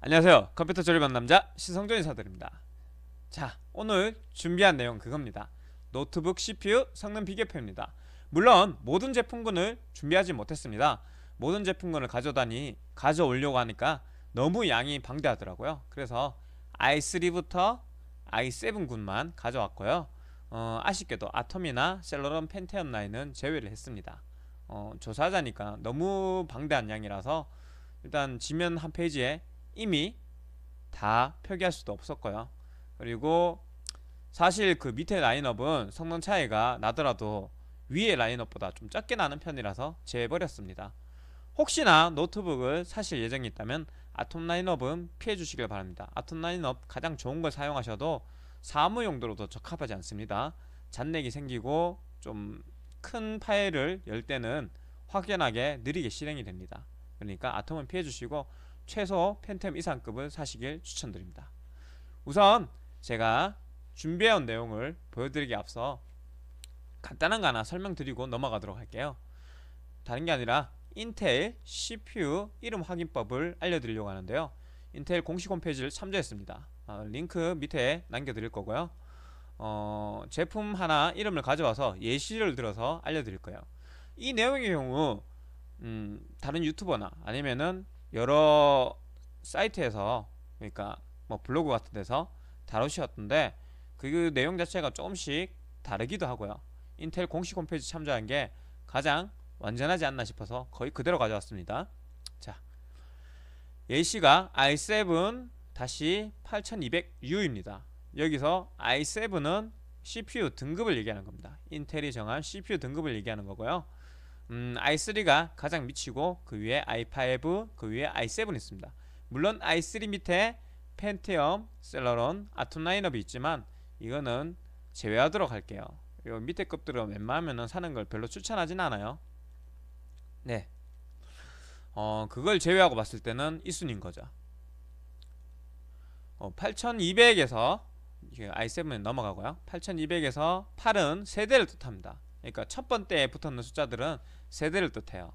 안녕하세요. 컴퓨터 조립 만남자 신성준 인사드립니다. 자, 오늘 준비한 내용 그겁니다. 노트북 CPU 성능 비교표입니다. 물론 모든 제품군을 준비하지 못했습니다. 모든 제품군을 가져다니 가져오려고 하니까 너무 양이 방대하더라고요. 그래서 i3부터 i7군만 가져왔고요. 어, 아쉽게도 아톰이나 셀러런 펜테온 라인은 제외를 했습니다. 어, 조사자니까 너무 방대한 양이라서 일단 지면 한 페이지에 이미 다 표기할 수도 없었고요. 그리고 사실 그 밑에 라인업은 성능 차이가 나더라도 위에 라인업보다 좀 작게 나는 편이라서 제외해버렸습니다. 혹시나 노트북을 사실 예정이 있다면 아톰 라인업은 피해주시길 바랍니다. 아톰 라인업 가장 좋은 걸 사용하셔도 사무용도로 도 적합하지 않습니다. 잔액이 생기고 좀 큰 파일을 열 때는 확연하게 느리게 실행이 됩니다. 그러니까 아톰은 피해주시고 최소 펜템 이상급을 사시길 추천드립니다. 우선 제가 준비해온 내용을 보여드리기 앞서 간단한 거 하나 설명드리고 넘어가도록 할게요. 다른 게 아니라 인텔 CPU 이름 확인법을 알려드리려고 하는데요. 인텔 공식 홈페이지를 참조했습니다. 어, 링크 밑에 남겨드릴 거고요 어, 제품 하나 이름을 가져와서 예시를 들어서 알려드릴 거예요 이 내용의 경우 음, 다른 유튜버나 아니면은 여러 사이트에서 그러니까 뭐 블로그 같은 데서 다루셨던데 그 내용 자체가 조금씩 다르기도 하고요 인텔 공식 홈페이지 참조한 게 가장 완전하지 않나 싶어서 거의 그대로 가져왔습니다 자 예시가 i7 다시 8200U입니다. 여기서 i7은 CPU 등급을 얘기하는 겁니다. 인텔이 정한 CPU 등급을 얘기하는 거고요. 음, i3가 가장 미치고 그 위에 i5, 그 위에 i7 있습니다. 물론 i3 밑에 펜티엄, 셀러론, 아톰 라인업이 있지만 이거는 제외하도록 할게요. 이 밑에 급들은 웬만하면 사는 걸 별로 추천하진 않아요. 네. 어, 그걸 제외하고 봤을 때는 이순인 거죠. 8200에서 어, i7은 넘어가고요 8200에서 8은 세대를 뜻합니다 그러니까 첫 번째에 붙어있는 숫자들은 세대를 뜻해요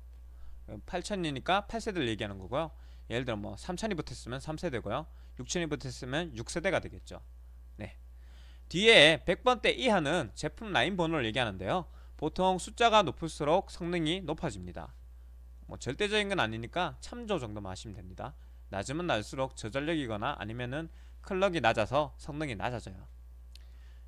8000이니까 8세대를 얘기하는 거고요 예를 들어 뭐 3000이 붙었으면 3세대고요 6000이 붙었으면 6세대가 되겠죠 네 뒤에 100번대 이하는 제품 라인 번호를 얘기하는데요 보통 숫자가 높을수록 성능이 높아집니다 뭐 절대적인 건 아니니까 참조 정도만 하시면 됩니다 낮으면 날수록 저전력이거나 아니면은 클럭이 낮아서 성능이 낮아져요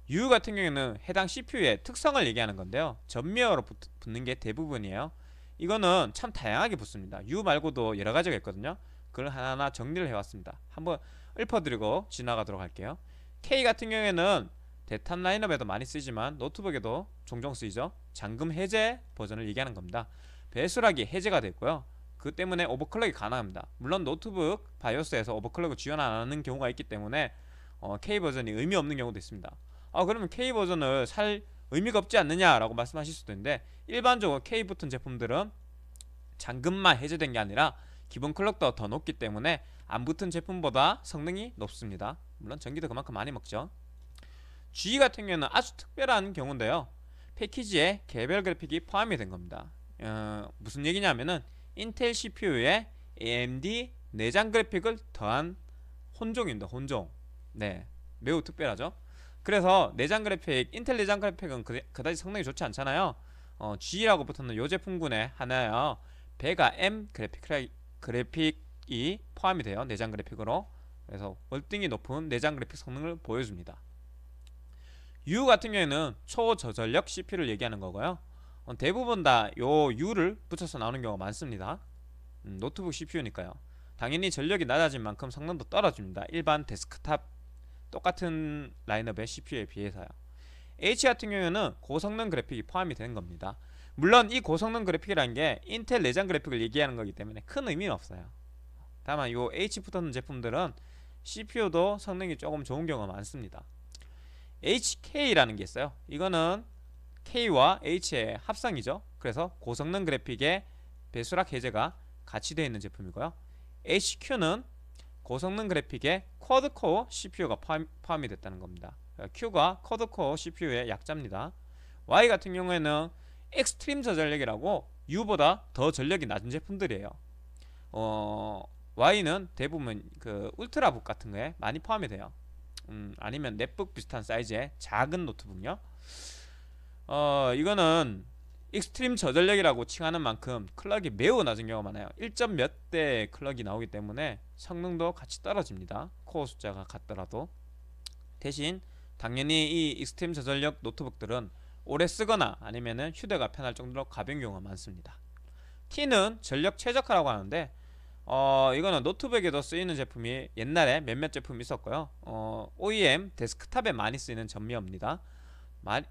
U 같은 경우에는 해당 CPU의 특성을 얘기하는 건데요 전미어로 붙는 게 대부분이에요 이거는 참 다양하게 붙습니다 U 말고도 여러 가지가 있거든요 그걸 하나하나 정리를 해왔습니다 한번 읊어드리고 지나가도록 할게요 K 같은 경우에는 대탄 라인업에도 많이 쓰지만 노트북에도 종종 쓰이죠 잠금 해제 버전을 얘기하는 겁니다 배수락이 해제가 됐고요 그 때문에 오버클럭이 가능합니다. 물론 노트북 바이오스에서 오버클럭을 지원 안 하는 경우가 있기 때문에 어, K 버전이 의미 없는 경우도 있습니다. 아 그러면 K 버전을 살 의미가 없지 않느냐라고 말씀하실 수도 있는데 일반적으로 K 버튼 제품들은 잠금만 해제된 게 아니라 기본 클럭도 더 높기 때문에 안 붙은 제품보다 성능이 높습니다. 물론 전기도 그만큼 많이 먹죠. G 같은 경우는 아주 특별한 경우인데요. 패키지에 개별 그래픽이 포함이 된 겁니다. 어, 무슨 얘기냐면은 인텔 CPU에 AMD 내장 그래픽을 더한 혼종입니다. 혼종. 네. 매우 특별하죠. 그래서 내장 그래픽, 인텔 내장 그래픽은 그, 그다지 성능이 좋지 않잖아요. 어, G라고 붙었는 요 제품군에 하나요. 베가 M 그래픽 그래픽이 포함이 돼요. 내장 그래픽으로. 그래서 월등히 높은 내장 그래픽 성능을 보여줍니다. U 같은 경우에는 초저전력 CPU를 얘기하는 거고요. 어, 대부분 다 요 U를 붙여서 나오는 경우가 많습니다 음, 노트북 CPU니까요 당연히 전력이 낮아진 만큼 성능도 떨어집니다 일반 데스크탑 똑같은 라인업의 CPU에 비해서요 H 같은 경우에는 고성능 그래픽이 포함이 되는 겁니다 물론 이 고성능 그래픽이라는 게 인텔 내장 그래픽을 얘기하는 거기 때문에 큰 의미는 없어요 다만 요 H 붙어있는 제품들은 CPU도 성능이 조금 좋은 경우가 많습니다 HK라는 게 있어요 이거는 K와 H의 합상이죠 그래서 고성능 그래픽의 배수락 해제가 같이 되어 있는 제품이고요. HQ는 고성능 그래픽의 쿼드코어 CPU가 포함이 됐다는 겁니다. Q가 쿼드코어 CPU의 약자입니다. Y 같은 경우에는 엑스트림 저전력이라고 U보다 더 전력이 낮은 제품들이에요. 어, Y는 대부분 그 울트라북 같은 거에 많이 포함이 돼요. 음, 아니면 넷북 비슷한 사이즈의 작은 노트북요. 어, 이거는 익스트림 저전력이라고 칭하는 만큼 클럭이 매우 낮은 경우가 많아요 1점 몇대 클럭이 나오기 때문에 성능도 같이 떨어집니다 코어 숫자가 같더라도 대신 당연히 이 익스트림 저전력 노트북들은 오래 쓰거나 아니면 휴대가 편할 정도로 가벼운 경우가 많습니다 T는 전력 최적화라고 하는데 어, 이거는 노트북에도 쓰이는 제품이 옛날에 몇몇 제품이 있었고요 어, OEM 데스크탑에 많이 쓰이는 전미어입니다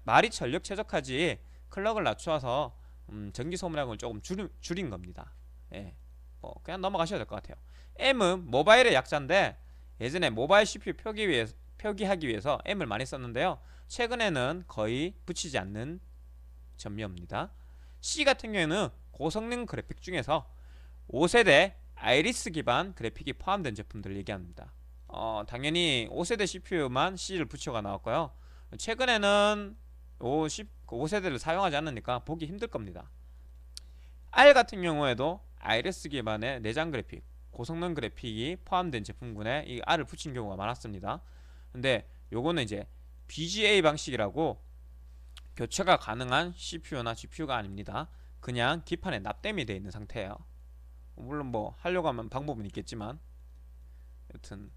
말, 이 전력 최적화지 클럭을 낮추어서 음, 전기 소모량을 조금 줄인, 줄인 겁니다. 예. 뭐 그냥 넘어가셔도 될 것 같아요. M은 모바일의 약자인데 예전에 모바일 CPU 표기 위해, 표기하기 위해서 M을 많이 썼는데요. 최근에는 거의 붙이지 않는 전면입니다. C 같은 경우에는 고성능 그래픽 중에서 5세대 아이리스 기반 그래픽이 포함된 제품들을 얘기합니다. 어, 당연히 5세대 CPU만 C를 붙여가 나왔고요. 최근에는 5 5세대를 그 사용하지 않으니까 보기 힘들 겁니다 R 같은 경우에도 iOS 기반의 내장 그래픽 고성능 그래픽이 포함된 제품군에 이 R을 붙인 경우가 많았습니다 근데 요거는 이제 BGA 방식이라고 교체가 가능한 CPU나 GPU가 아닙니다 그냥 기판에 납땜이 되어 있는 상태예요 물론 뭐 하려고 하면 방법은 있겠지만 여튼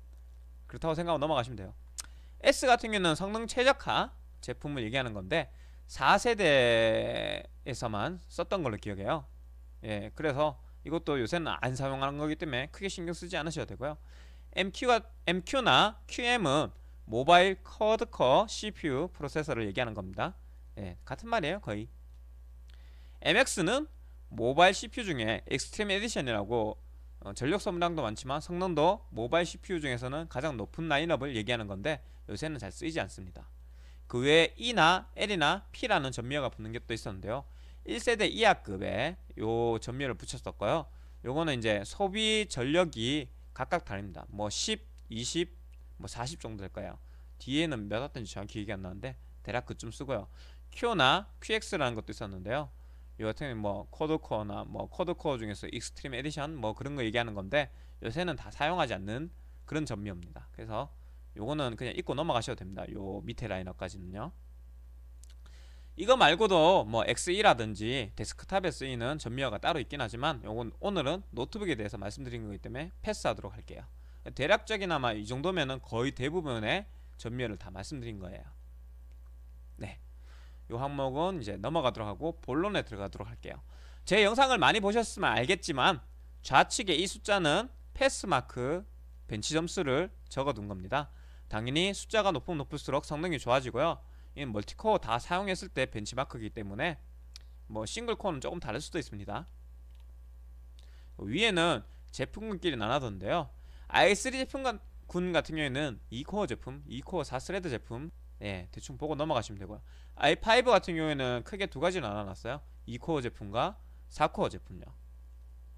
그렇다고 생각하고 넘어가시면 돼요 S 같은 경우는 성능 최적화 제품을 얘기하는 건데 4세대에서만 썼던 걸로 기억해요 예 그래서 이것도 요새는 안 사용하는 거기 때문에 크게 신경 쓰지 않으셔도 되고요 MQ가, MQ나 QM은 모바일 쿼드커 CPU 프로세서를 얘기하는 겁니다 예, 같은 말이에요 거의 MX는 모바일 CPU 중에 엑스트림 에디션이라고 어, 전력 소모량도 많지만 성능도 모바일 CPU 중에서는 가장 높은 라인업을 얘기하는 건데 요새는 잘 쓰이지 않습니다. 그 외에 E나 L이나 P라는 전미어가 붙는 게또 있었는데요. 1세대 이하급에 요 전미어를 붙였었고요. 요거는 이제 소비 전력이 각각 다릅니다. 뭐 10, 20, 뭐 40 정도 될까요? 뒤에는 몇 왔던지 정확히 기억이 안 나는데 대략 그쯤 쓰고요. Q나 QX라는 것도 있었는데요. 이거 같은 경우는 뭐 코드코어나 뭐 코드코어 중에서 익스트림 에디션 뭐 그런 거 얘기하는 건데 요새는 다 사용하지 않는 그런 전미입니다. 그래서 요거는 그냥 잊고 넘어가셔도 됩니다 요 밑에 라인업까지는요 이거 말고도 뭐 XE라든지 데스크탑에 쓰이는 전미어가 따로 있긴 하지만 요건 오늘은 노트북에 대해서 말씀드린 거기 때문에 패스하도록 할게요 대략적인 아마 이 정도면은 거의 대부분의 전미어를 다 말씀드린 거예요 네. 요 항목은 이제 넘어가도록 하고 본론에 들어가도록 할게요 제 영상을 많이 보셨으면 알겠지만 좌측에 이 숫자는 패스마크 벤치 점수를 적어둔 겁니다 당연히 숫자가 높으면 높을수록 성능이 좋아지고요 이 멀티코어 다 사용했을 때 벤치마크이기 때문에 뭐 싱글코어는 조금 다를 수도 있습니다 위에는 제품군끼리 나눠던데요 i3 제품군 같은 경우에는 2코어 제품, 2코어 4스레드 제품 예, 대충 보고 넘어가시면 되고요 i5 같은 경우에는 크게 두 가지로 나눠놨어요 2코어 제품과 4코어 제품요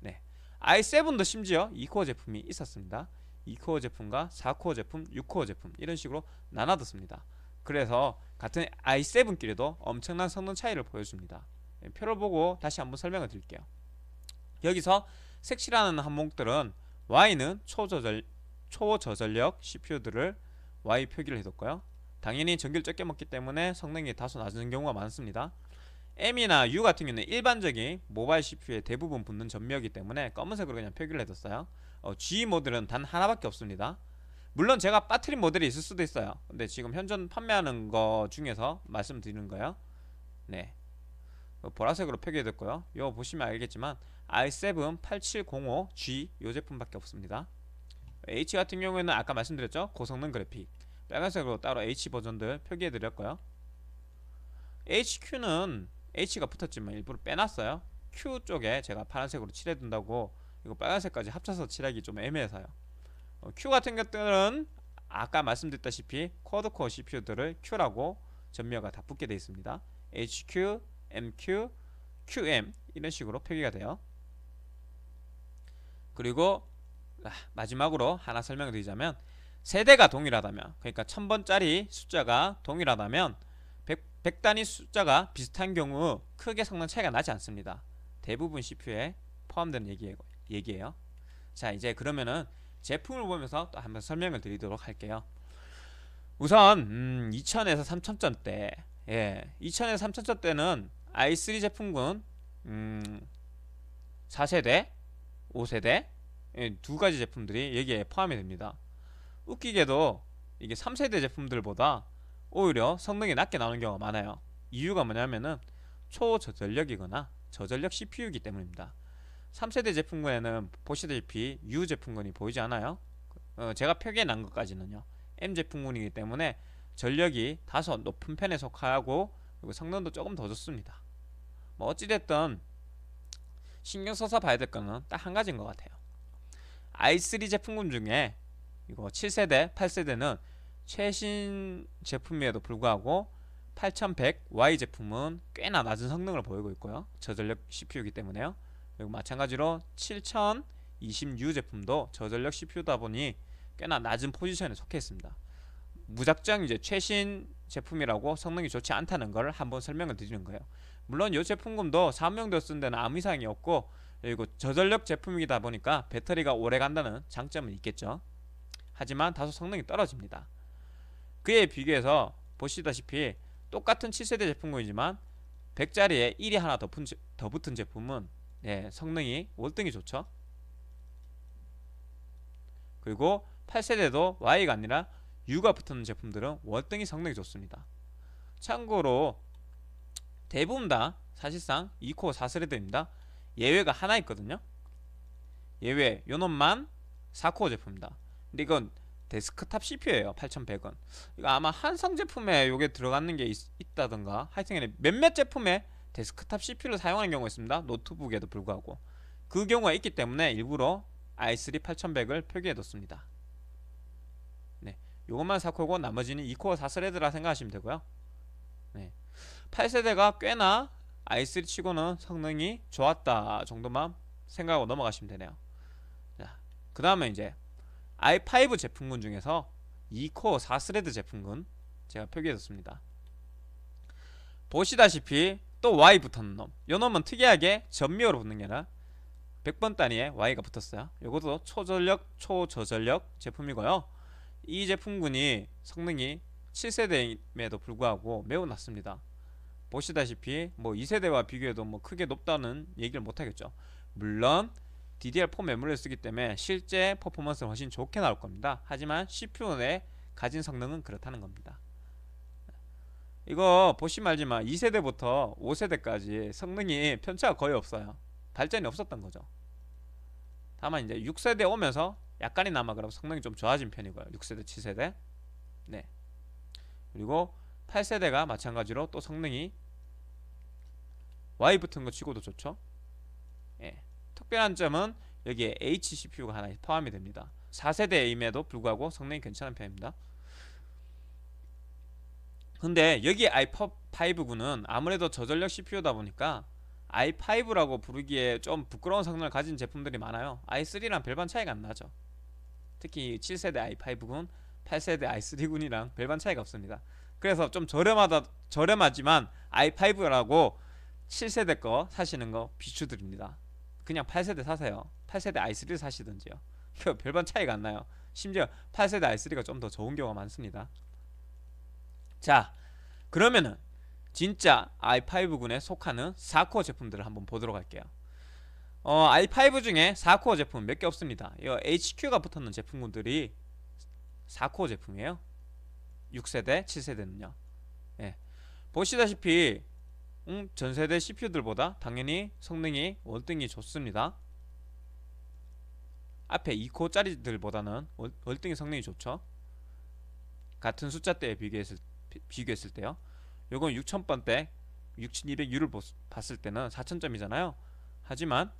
네, i7도 심지어 2코어 제품이 있었습니다 2코어 제품과 4코어 제품, 6코어 제품 이런 식으로 나눠뒀습니다. 그래서 같은 i7끼리도 엄청난 성능 차이를 보여줍니다. 예, 표를 보고 다시 한번 설명을 드릴게요. 여기서 색칠하는 항목들은 Y는 초저절, 초저전력 CPU들을 Y 표기를 해뒀고요. 당연히 전기를 적게 먹기 때문에 성능이 다소 낮은 경우가 많습니다. M이나 U 같은 경우는 일반적인 모바일 CPU에 대부분 붙는 전멸이기 때문에 검은색으로 그냥 표기를 해뒀어요. 어, G 모델은 단 하나밖에 없습니다 물론 제가 빠트린 모델이 있을 수도 있어요 근데 지금 현존 판매하는 거 중에서 말씀드리는 거예요 네 어, 보라색으로 표기해뒀고요 이거 보시면 알겠지만 i7-8705G 이 제품밖에 없습니다 H 같은 경우에는 아까 말씀드렸죠 고성능 그래픽 빨간색으로 따로 H 버전들 표기해드렸고요 HQ는 H가 붙었지만 일부러 빼놨어요 Q 쪽에 제가 파란색으로 칠해둔다고 이거 빨간색까지 합쳐서 칠하기 좀 애매해서요 어, Q 같은 것들은 아까 말씀드렸다시피 쿼드코어 CPU들을 Q라고 전멸가 다 붙게 되어 있습니다 HQ, MQ, QM 이런 식으로 표기가 돼요 그리고 아, 마지막으로 하나 설명드리자면 세대가 동일하다면 그러니까 1000번짜리 숫자가 동일하다면 100, 단위 숫자가 비슷한 경우 크게 성능 차이가 나지 않습니다 대부분 CPU에 포함되는 얘기예요 얘기예요. 자 이제 그러면은 제품을 보면서 또 한번 설명을 드리도록 할게요. 우선 음, 2000에서 3000전대 예, 2000에서 3000전대는 i3 제품군 음, 4세대 5세대 예, 두 가지 제품들이 여기에 포함이 됩니다. 웃기게도 이게 3세대 제품들보다 오히려 성능이 낮게 나오는 경우가 많아요. 이유가 뭐냐면은 초저전력이거나 저전력 CPU이기 때문입니다. 3세대 제품군에는 보시다시피 U 제품군이 보이지 않아요 어, 제가 표기해 난 것까지는요 M 제품군이기 때문에 전력이 다소 높은 편에 속하고 그리고 성능도 조금 더 좋습니다 뭐 어찌됐든 신경 써서 봐야 될 거는 딱 한 가지인 것 같아요 i3 제품군 중에 이거 7세대, 8세대는 최신 제품에도 불구하고 8100Y 제품은 꽤나 낮은 성능을 보이고 있고요 저전력 CPU이기 때문에요 그리고 마찬가지로 7 0 2 6 제품도 저전력 CPU다 보니 꽤나 낮은 포지션에 속해 있습니다. 무작정 이제 최신 제품이라고 성능이 좋지 않다는 걸 한번 설명을 드리는 거예요. 물론 이제품금도사명도쓴 데는 아무 이상이 없고 그리고 저전력 제품이다 보니까 배터리가 오래 간다는 장점은 있겠죠. 하지만 다소 성능이 떨어집니다. 그에 비교해서 보시다시피 똑같은 7세대 제품이지만 100짜리에 1이 하나 더 붙은 제품은 예, 성능이 월등히 좋죠. 그리고 8세대도 Y가 아니라 U가 붙는 제품들은 월등히 성능이 좋습니다. 참고로 대부분 다 사실상 2코어 4스레드입니다. 예외가 하나 있거든요. 예외 요놈만 4코어 제품입니다. 근데 이건 데스크탑 c p u 에요 8100원. 이거 아마 한성 제품에 요게 들어가는 게 있, 다던가 하여튼 몇몇 제품에 데스크탑 CPU를 사용하는 경우가 있습니다. 노트북에도 불구하고 그 경우가 있기 때문에 일부러 i3 8100을 표기해뒀습니다. 네, 요것만 4코어고 나머지는 2코어 4스레드라 생각하시면 되고요. 네, 8세대가 꽤나 i3 치고는 성능이 좋았다 정도만 생각하고 넘어가시면 되네요. 자, 그 다음에 이제 i5 제품군 중에서 2코어 4스레드 제품군 제가 표기해뒀습니다. 보시다시피 또 Y 붙는 놈. 요 놈은 특이하게 전미어로 붙는 게 아니라 100번 단위에 Y가 붙었어요. 요것도 초전력, 초저전력 제품이고요. 이 제품군이 성능이 7세대임에도 불구하고 매우 낮습니다. 보시다시피 뭐 2세대와 비교해도 뭐 크게 높다는 얘기를 못하겠죠. 물론 DDR4 메모리를 쓰기 때문에 실제 퍼포먼스는 훨씬 좋게 나올 겁니다. 하지만 CPU 내 가진 성능은 그렇다는 겁니다. 이거 보시말지만 2세대부터 5세대까지 성능이 편차가 거의 없어요 발전이 없었던 거죠 다만 이제 6세대 오면서 약간이나마 그럼 성능이 좀 좋아진 편이고요 6세대 7세대 네 그리고 8세대가 마찬가지로 또 성능이 Y 붙은 거 치고도 좋죠 예. 특별한 점은 여기에 H CPU가 하나 포함이 됩니다 4세대임에도 불구하고 성능이 괜찮은 편입니다 근데 여기 i5군은 아무래도 저전력 CPU다 보니까 i5라고 부르기에 좀 부끄러운 성능을 가진 제품들이 많아요 i3랑 별반 차이가 안 나죠 특히 7세대 i5군 8세대 i3군이랑 별반 차이가 없습니다 그래서 좀 저렴하다 저렴하지만 i5라고 7세대 거 사시는 거 비추드립니다 그냥 8세대 사세요 8세대 i3 를 사시든지요 별반 차이가 안 나요 심지어 8세대 i3가 좀 더 좋은 경우가 많습니다 자 그러면은 진짜 i5군에 속하는 4코어 제품들을 한번 보도록 할게요 어, i5 중에 4코어 제품 몇 개 없습니다 이 HQ가 붙었는 제품군들이 4코어 제품이에요 6세대, 7세대는요 예. 보시다시피 음, 전세대 CPU들보다 당연히 성능이 월등히 좋습니다 앞에 2코어짜리들보다는 월, 등히 성능이 좋죠 같은 숫자대에 비교했을 때 비교했을 때요 요건 6000번대 6200U를 봤을 때는 4000점이잖아요 하지만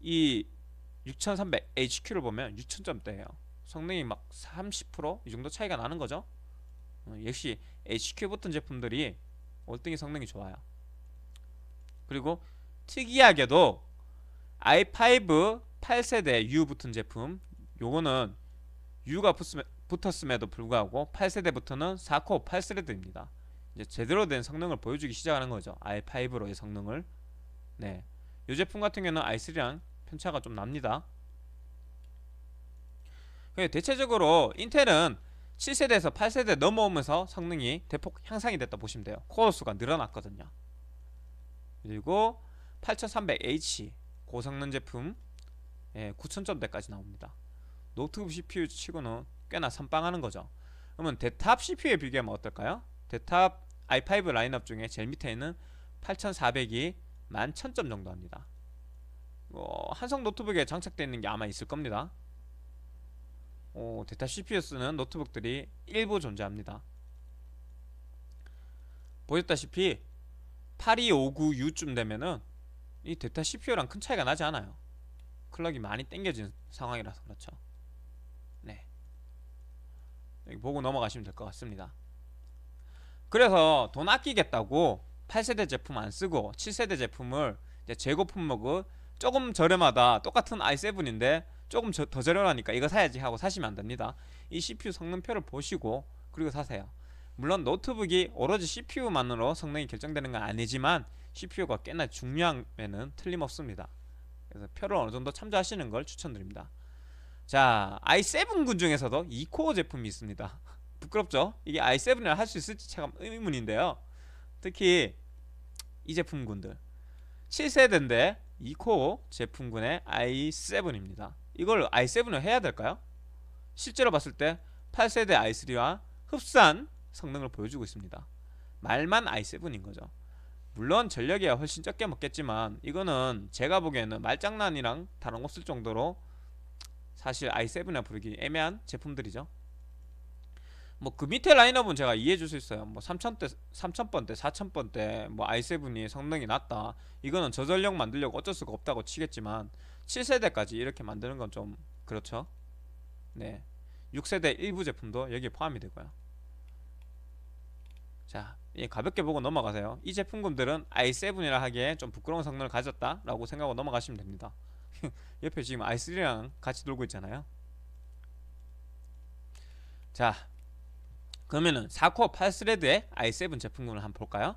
이 6300HQ를 보면 6000점대예요 성능이 막 30%이 정도 차이가 나는 거죠 어, 역시 HQ 붙은 제품들이 월등히 성능이 좋아요 그리고 특이하게도 i5 8세대 U 붙은 제품 요거는 U가 붙으면 붙었음에도 불구하고 8세대부터는 4코어 8스레드입니다. 이제 제대로 된 성능을 보여주기 시작하는 거죠. i5로의 성능을. 네. 이 제품 같은 경우는 i3랑 편차가 좀 납니다. 그 대체적으로 인텔은 7세대에서 8세대 넘어오면서 성능이 대폭 향상이 됐다 보시면 돼요. 코어 수가 늘어났거든요. 그리고 8300H 고성능 제품 9000점대까지 예, 나옵니다. 노트북 CPU 치고는 꽤나 선빵하는 거죠 그러면 대탑 CPU에 비교하면 어떨까요? 대탑 i5 라인업 중에 제일 밑에 있는 8400이 11,000점 정도 합니다 어, 한성 노트북에 장착되어 있는 게 아마 있을 겁니다 어, 대타 CPU 쓰는 노트북들이 일부 존재합니다 보셨다시피 8259U쯤 되면은 이 대타 CPU랑 큰 차이가 나지 않아요 클럭이 많이 땡겨진 상황이라서 그렇죠 보고 넘어가시면 될 것 같습니다 그래서 돈 아끼겠다고 8세대 제품 안 쓰고 7세대 제품을 재고 품목을 조금 저렴하다 똑같은 i7인데 조금 저, 더 저렴하니까 이거 사야지 하고 사시면 안됩니다 이 CPU 성능표를 보시고 그리고 사세요 물론 노트북이 오로지 CPU만으로 성능이 결정되는 건 아니지만 CPU가 꽤나 중요한면은 틀림없습니다 그래서 표를 어느 정도 참조하시는 걸 추천드립니다 자 i7군 중에서도 2코어 제품이 있습니다 부끄럽죠? 이게 i7이라 할 수 있을지 참 의문인데요 특히 이 제품군들 7세대인데 2코어 제품군의 i7입니다 이걸 i7을 해야 될까요? 실제로 봤을 때 8세대 i3와 흡사한 성능을 보여주고 있습니다 말만 i7인 거죠 물론 전력이 훨씬 적게 먹겠지만 이거는 제가 보기에는 말장난이랑 다름없을 정도로 사실 i7이나 부르기 애매한 제품들이죠 뭐 그 밑에 라인업은 제가 이해해 줄 수 있어요 뭐 3000대, 3000번대, 4000번대 뭐 i7이 성능이 낮다 이거는 저전력 만들려고 어쩔 수가 없다고 치겠지만 7세대까지 이렇게 만드는 건 좀 그렇죠 네 6세대 일부 제품도 여기에 포함이 되고요 자 예, 가볍게 보고 넘어가세요 이 제품군들은 i7이라 하기에 좀 부끄러운 성능을 가졌다 라고 생각하고 넘어가시면 됩니다 옆에 지금 아이스리랑 같이 놀고 있잖아요 자 그러면은 4코어 8스레드의 i7 제품군을 한번 볼까요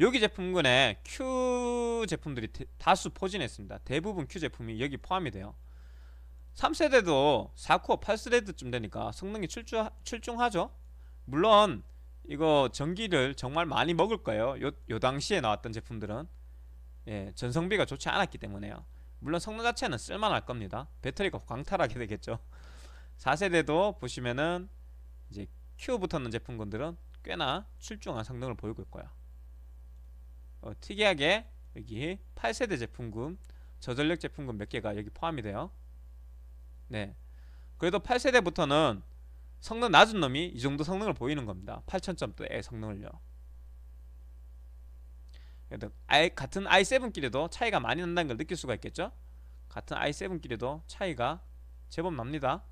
여기 제품군에 Q 제품들이 다수 포진했습니다 대부분 Q 제품이 여기 포함이 돼요 3세대도 4코어 8스레드쯤 되니까 성능이 출주, 출중하죠 물론 이거 전기를 정말 많이 먹을 거예요 요, 요 당시에 나왔던 제품들은 예, 전성비가 좋지 않았기 때문에요 물론 성능 자체는 쓸만할 겁니다 배터리가 광탈하게 되겠죠 4세대도 보시면은 이제 Q 붙었는 제품군들은 꽤나 출중한 성능을 보이고 있고요 어, 특이하게 여기 8세대 제품군 저전력 제품군 몇 개가 여기 포함이 돼요 네 그래도 8세대부터는 성능 낮은 놈이 이 정도 성능을 보이는 겁니다 8000점대의 성능을요 같은 i7끼리도 차이가 많이 난다는 걸 느낄 수가 있겠죠 같은 i7끼리도 차이가 제법 납니다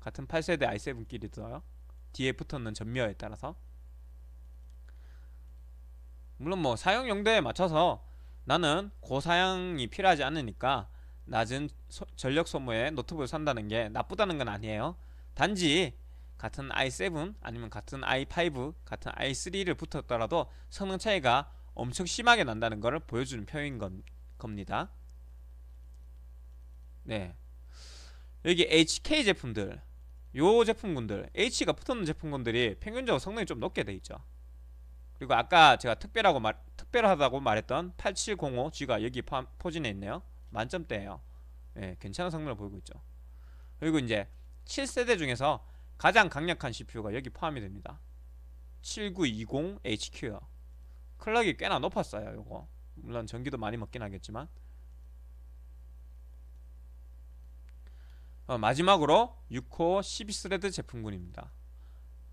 같은 8세대 i7끼리도요 뒤에 붙어있는 전미어에 따라서 물론 뭐 사용 용도에 맞춰서 나는 고사양이 필요하지 않으니까 낮은 소, 전력 소모의 노트북을 산다는 게 나쁘다는 건 아니에요 단지 같은 i7 아니면 같은 i5 같은 i3를 붙었더라도 성능 차이가 엄청 심하게 난다는 것을 보여주는 표현 건, 겁니다. 네. 여기 HK 제품들 요 제품군들 H가 붙어는 제품군들이 평균적으로 성능이 좀 높게 돼 있죠 그리고 아까 제가 특별하고 말, 특별하다고 말했던 8705G가 여기 포함, 포진해 있네요 만점대예요 예, 괜찮은 성능을 보이고 있죠 그리고 이제 7세대 중에서 가장 강력한 CPU가 여기 포함이 됩니다 7920HQ요 클락이 꽤나 높았어요 요거 물론 전기도 많이 먹긴 하겠지만 어, 마지막으로 6호 12스레드 제품군입니다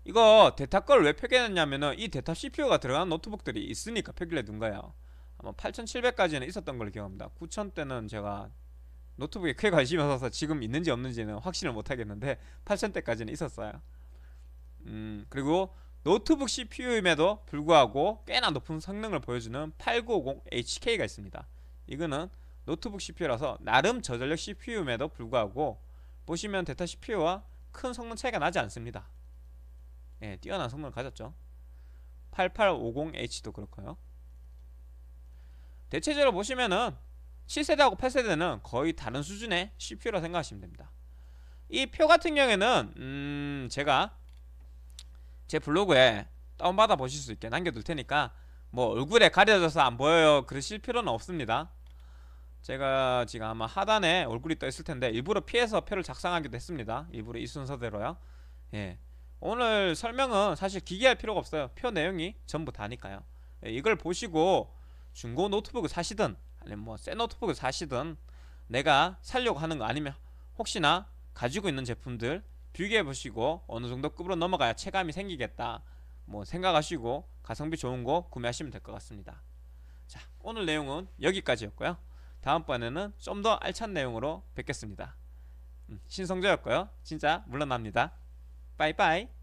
이거 데타 걸왜 폐기했냐면은 이 데타 CPU가 들어간 노트북들이 있으니까 폐기를 해둔 거예요 아마 8700까지는 있었던 걸로 기억합니다 9000대는 제가 노트북에 크게 관심이 없어서 지금 있는지 없는지는 확신을 못하겠는데 8000대까지는 있었어요 음 그리고 노트북 CPU임에도 불구하고 꽤나 높은 성능을 보여주는 8950HK가 있습니다. 이거는 노트북 CPU라서 나름 저전력 CPU임에도 불구하고 보시면 데타 CPU와 큰 성능 차이가 나지 않습니다. 예, 뛰어난 성능을 가졌죠. 8850H도 그렇고요. 대체적으로 보시면은 7세대하고 8세대는 거의 다른 수준의 CPU라 생각하시면 됩니다. 이 표 같은 경우에는 음 제가 제 블로그에 다운받아 보실 수 있게 남겨둘 테니까 뭐 얼굴에 가려져서 안 보여요 그러실 필요는 없습니다 제가 지금 아마 하단에 얼굴이 떠 있을 텐데 일부러 피해서 표를 작성하기도 했습니다 일부러 이 순서대로요 예 오늘 설명은 사실 기계할 필요가 없어요 표 내용이 전부 다니까요 예, 이걸 보시고 중고 노트북을 사시든 아니면 뭐 새 노트북을 사시든 내가 살려고 하는 거 아니면 혹시나 가지고 있는 제품들 비교해 보시고 어느 정도 급으로 넘어가야 체감이 생기겠다 뭐 생각하시고 가성비 좋은 거 구매하시면 될 것 같습니다 자 오늘 내용은 여기까지였고요 다음번에는 좀 더 알찬 내용으로 뵙겠습니다 음, 신성조였고요 진짜 물러납니다 빠이빠이